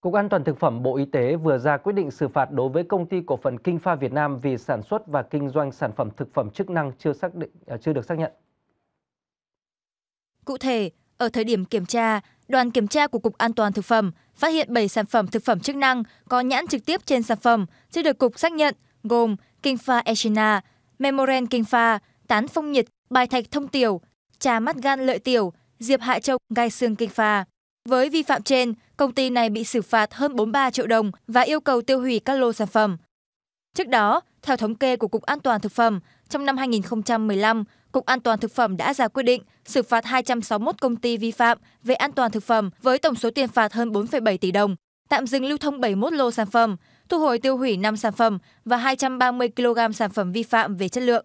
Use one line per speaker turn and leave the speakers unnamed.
Cục An toàn Thực phẩm Bộ Y tế vừa ra quyết định xử phạt đối với công ty cổ phần Kinh Pha Việt Nam vì sản xuất và kinh doanh sản phẩm thực phẩm chức năng chưa xác định à, chưa được xác nhận.
Cụ thể, ở thời điểm kiểm tra, đoàn kiểm tra của Cục An toàn Thực phẩm phát hiện 7 sản phẩm thực phẩm chức năng có nhãn trực tiếp trên sản phẩm chưa được Cục xác nhận, gồm Kinh Pha Echina, Memoren Kinh Pha, Tán Phong Nhiệt, Bài Thạch Thông Tiểu, Trà Mắt Gan Lợi Tiểu, Diệp Hạ Châu Gai Xương Kinh Pha. Với vi phạm trên, công ty này bị xử phạt hơn 43 triệu đồng và yêu cầu tiêu hủy các lô sản phẩm. Trước đó, theo thống kê của Cục An toàn Thực phẩm, trong năm 2015, Cục An toàn Thực phẩm đã ra quyết định xử phạt 261 công ty vi phạm về an toàn thực phẩm với tổng số tiền phạt hơn 4,7 tỷ đồng, tạm dừng lưu thông 71 lô sản phẩm, thu hồi tiêu hủy 5 sản phẩm và 230 kg sản phẩm vi phạm về chất lượng.